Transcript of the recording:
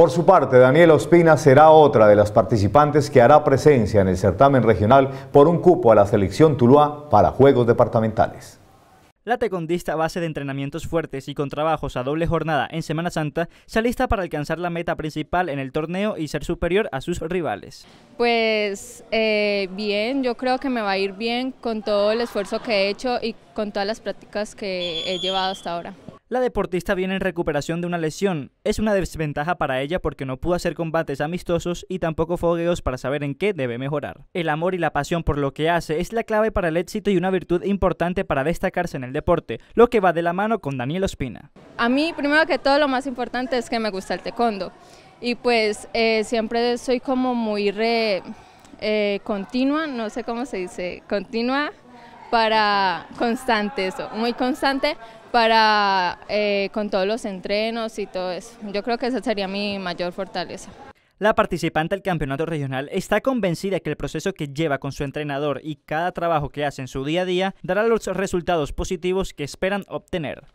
Por su parte, Daniela Ospina será otra de las participantes que hará presencia en el certamen regional por un cupo a la selección Tuluá para Juegos Departamentales. La tecondista base de entrenamientos fuertes y con trabajos a doble jornada en Semana Santa se alista para alcanzar la meta principal en el torneo y ser superior a sus rivales. Pues eh, bien, yo creo que me va a ir bien con todo el esfuerzo que he hecho y con todas las prácticas que he llevado hasta ahora. La deportista viene en recuperación de una lesión. Es una desventaja para ella porque no pudo hacer combates amistosos y tampoco fogueos para saber en qué debe mejorar. El amor y la pasión por lo que hace es la clave para el éxito y una virtud importante para destacarse en el deporte, lo que va de la mano con Daniel Ospina. A mí, primero que todo, lo más importante es que me gusta el taekwondo. Y pues eh, siempre soy como muy re, eh, continua, no sé cómo se dice, continua para constante eso, muy constante para eh, con todos los entrenos y todo eso. Yo creo que esa sería mi mayor fortaleza. La participante del campeonato regional está convencida que el proceso que lleva con su entrenador y cada trabajo que hace en su día a día dará los resultados positivos que esperan obtener.